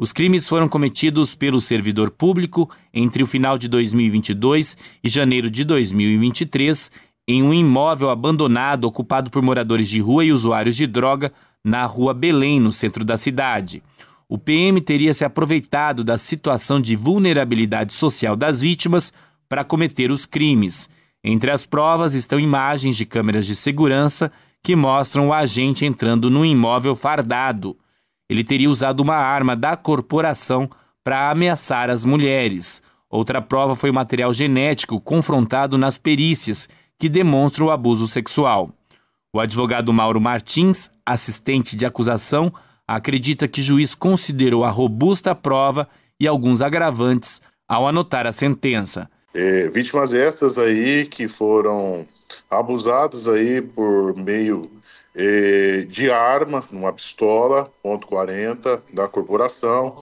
Os crimes foram cometidos pelo servidor público entre o final de 2022 e janeiro de 2023 em um imóvel abandonado ocupado por moradores de rua e usuários de droga na Rua Belém, no centro da cidade. O PM teria se aproveitado da situação de vulnerabilidade social das vítimas para cometer os crimes. Entre as provas estão imagens de câmeras de segurança que mostram o agente entrando no imóvel fardado ele teria usado uma arma da corporação para ameaçar as mulheres. Outra prova foi o material genético confrontado nas perícias, que demonstra o abuso sexual. O advogado Mauro Martins, assistente de acusação, acredita que o juiz considerou a robusta prova e alguns agravantes ao anotar a sentença. É, vítimas essas aí que foram abusadas aí por meio eh, de arma, numa pistola, ponto .40 da corporação,